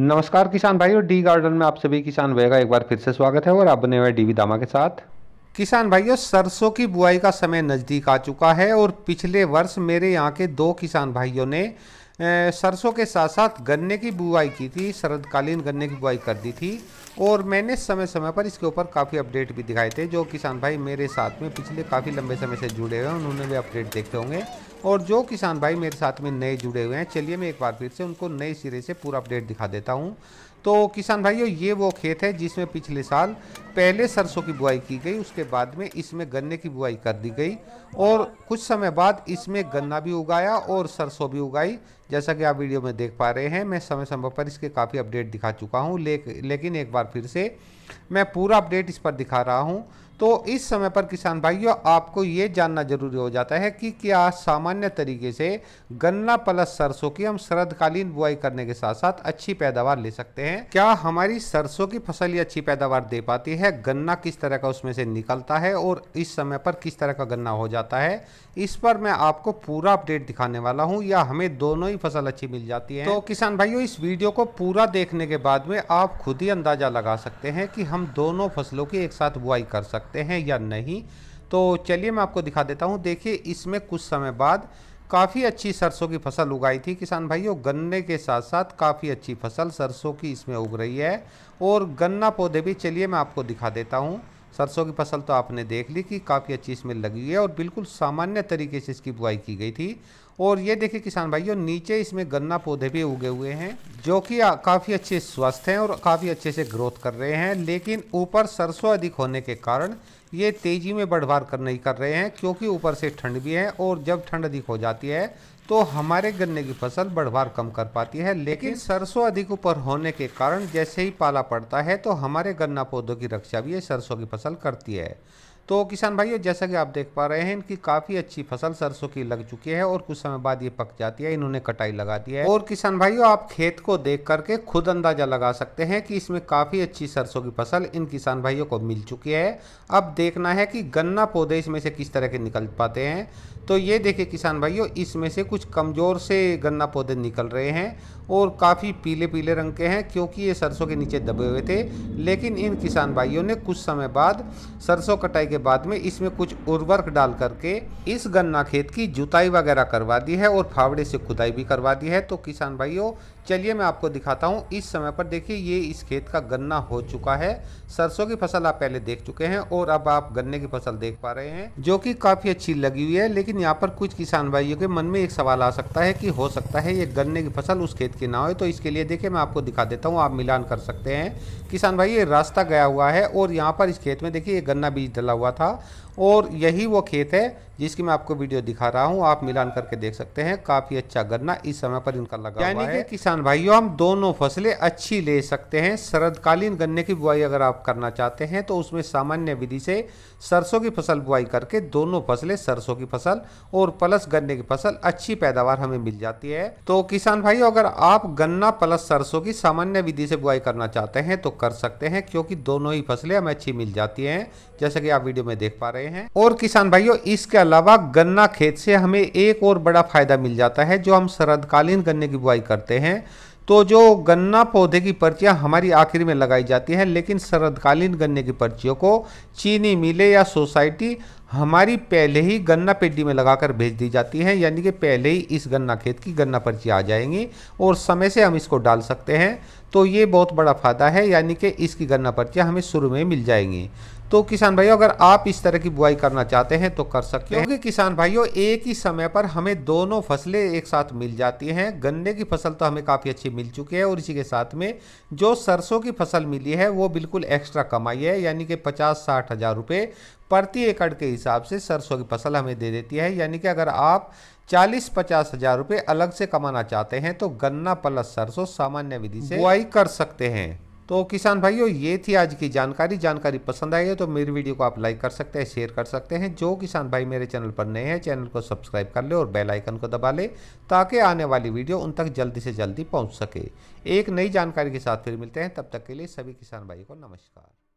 नमस्कार किसान भाइयों डी गार्डन में आप सभी किसान भाई का एक बार फिर से स्वागत है और आप बने हुए डीवी दामा के साथ किसान भाइयों सरसों की बुआई का समय नज़दीक आ चुका है और पिछले वर्ष मेरे यहाँ के दो किसान भाइयों ने सरसों के साथ साथ गन्ने की बुआई की थी शरदकालीन गन्ने की बुआई कर दी थी और मैंने समय समय पर इसके ऊपर काफ़ी अपडेट भी दिखाए थे जो किसान भाई मेरे साथ में पिछले काफ़ी लंबे समय से जुड़े हुए हैं उन्होंने भी अपडेट देखते होंगे और जो किसान भाई मेरे साथ में नए जुड़े हुए हैं चलिए मैं एक बार फिर से उनको नए सिरे से पूरा अपडेट दिखा देता हूँ तो किसान भाइयों ये वो खेत है जिसमें पिछले साल पहले सरसों की बुआई की गई उसके बाद में इसमें गन्ने की बुआई कर दी गई और कुछ समय बाद इसमें गन्ना भी उगाया और सरसों भी उगाई जैसा कि आप वीडियो में देख पा रहे हैं मैं समय समय पर इसके काफ़ी अपडेट दिखा चुका हूँ ले, लेकिन एक बार फिर से मैं पूरा अपडेट इस पर दिखा रहा हूँ तो इस समय पर किसान भाइयों आपको ये जानना जरूरी हो जाता है कि क्या सामान्य तरीके से गन्ना प्लस सरसों की हम शरदकालीन बुआई करने के साथ साथ अच्छी पैदावार ले सकते हैं क्या हमारी सरसों की फसल ये अच्छी पैदावार दे पाती है गन्ना किस तरह का उसमें से निकलता है और इस समय पर किस तरह का गन्ना हो जाता है इस पर मैं आपको पूरा अपडेट दिखाने वाला हूँ या हमें दोनों ही फसल अच्छी मिल जाती है तो किसान भाइयों इस वीडियो को पूरा देखने के बाद में आप खुद ही अंदाजा लगा सकते हैं कि हम दोनों फसलों की एक साथ बुआई कर सकते सकते हैं या नहीं तो चलिए मैं आपको दिखा देता हूँ देखिए इसमें कुछ समय बाद काफ़ी अच्छी सरसों की फसल उगाई थी किसान भाइयों गन्ने के साथ साथ काफ़ी अच्छी फसल सरसों की इसमें उग रही है और गन्ना पौधे भी चलिए मैं आपको दिखा देता हूँ सरसों की फसल तो आपने देख ली कि काफ़ी अच्छी इसमें लगी हुई है और बिल्कुल सामान्य तरीके से इसकी बुआई की गई थी और ये देखिए किसान भाइयों नीचे इसमें गन्ना पौधे भी उगे हुए हैं जो कि काफ़ी अच्छे स्वस्थ हैं और काफ़ी अच्छे से ग्रोथ कर रहे हैं लेकिन ऊपर सरसों अधिक होने के कारण ये तेज़ी में बढ़वार कर नहीं कर रहे हैं क्योंकि ऊपर से ठंड भी है और जब ठंड अधिक हो जाती है तो हमारे गन्ने की फसल बढ़वार कम कर पाती है लेकिन सरसों अधिक ऊपर होने के कारण जैसे ही पाला पड़ता है तो हमारे गन्ना पौधों की रक्षा भी ये सरसों की फसल करती है तो किसान भाइयों जैसा कि आप देख पा रहे हैं इनकी काफ़ी अच्छी फसल सरसों की लग चुकी है और कुछ समय बाद ये पक जाती है इन्होंने कटाई लगा दी है और किसान भाइयों आप खेत को देख करके खुद अंदाजा लगा सकते हैं कि इसमें काफ़ी अच्छी सरसों की फसल इन किसान भाइयों को मिल चुकी है अब देखना है कि गन्ना पौधे इसमें से किस तरह के निकल पाते हैं तो ये देखिए किसान भाइयों इसमें से कुछ कमज़ोर से गन्ना पौधे निकल रहे हैं और काफ़ी पीले पीले रंग के हैं क्योंकि ये सरसों के नीचे दबे हुए थे लेकिन इन किसान भाइयों ने कुछ समय बाद सरसों कटाई के बाद में इसमें कुछ उर्वरक डाल करके इस गन्ना खेत की जुताई वगैरह करवा दी है और फावड़े से खुदाई भी करवा दी है तो किसान भाइयों चलिए मैं आपको दिखाता हूँ इस समय पर देखिए ये इस खेत का गन्ना हो चुका है सरसों की फसल आप पहले देख चुके हैं और अब आप गन्ने की फसल देख पा रहे हैं जो कि काफ़ी अच्छी लगी हुई है लेकिन यहाँ पर कुछ किसान भाइयों के मन में एक सवाल आ सकता है कि हो सकता है ये गन्ने की फसल उस खेत की ना हो तो इसके लिए देखिए मैं आपको दिखा देता हूँ आप मिलान कर सकते हैं किसान भाई ये रास्ता गया हुआ है और यहाँ पर इस खेत में देखिए ये गन्ना बीज डला हुआ हुआ था और यही वो खेत है जिसकी मैं आपको वीडियो दिखा रहा हूँ आप मिलान करके देख सकते हैं काफ़ी अच्छा गन्ना इस समय पर इनका लगा हुआ है किसान भाइयों हम दोनों फसलें अच्छी ले सकते हैं शरदकालीन गन्ने की बुआई अगर आप करना चाहते हैं तो उसमें सामान्य विधि से सरसों की फसल बुआई करके दोनों फसलें सरसों की फसल और प्लस गन्ने की फसल अच्छी पैदावार हमें मिल जाती है तो किसान भाइयों अगर आप गन्ना प्लस सरसों की सामान्य विधि से बुआई करना चाहते हैं तो कर सकते हैं क्योंकि दोनों ही फसलें हमें अच्छी मिल जाती हैं जैसे कि आप वीडियो में देख पा रहे हैं और किसान भाइयों इसके अलावा गन्ना खेत से हमें एक और बड़ा फ़ायदा मिल जाता है जो हम शरदकालीन गन्ने की बुआई करते हैं तो जो गन्ना पौधे की पर्चियाँ हमारी आखिर में लगाई जाती हैं लेकिन शरदकालीन गन्ने की पर्चियों को चीनी मिले या सोसाइटी हमारी पहले ही गन्ना पेटी में लगाकर भेज दी जाती है यानी कि पहले ही इस गन्ना खेत की गन्ना पर्ची आ जाएंगी और समय से हम इसको डाल सकते हैं तो ये बहुत बड़ा फ़ायदा है यानी कि इसकी गन्ना पर्चियाँ हमें शुरू में मिल जाएंगी तो किसान भाइयों अगर आप इस तरह की बुआई करना चाहते हैं तो कर सकते हैं क्योंकि किसान भाइयों एक ही समय पर हमें दोनों फसलें एक साथ मिल जाती हैं गन्ने की फसल तो हमें काफ़ी अच्छी मिल चुकी है और इसी के साथ में जो सरसों की फसल मिली है वो बिल्कुल एक्स्ट्रा कमाई है यानी कि पचास साठ हज़ार रुपये प्रति एकड़ के हिसाब से सरसों की फसल हमें दे देती है यानी कि अगर आप चालीस पचास हजार रुपये अलग से कमाना चाहते हैं तो गन्ना प्लस सरसों सामान्य विधि से बुआई कर सकते हैं तो किसान भाइयों ये थी आज की जानकारी जानकारी पसंद आई है तो मेरी वीडियो को आप लाइक कर सकते हैं शेयर कर सकते हैं जो किसान भाई मेरे चैनल पर नए हैं चैनल को सब्सक्राइब कर ले और बेल आइकन को दबा ले ताकि आने वाली वीडियो उन तक जल्दी से जल्दी पहुंच सके एक नई जानकारी के साथ फिर मिलते हैं तब तक के लिए सभी किसान भाई को नमस्कार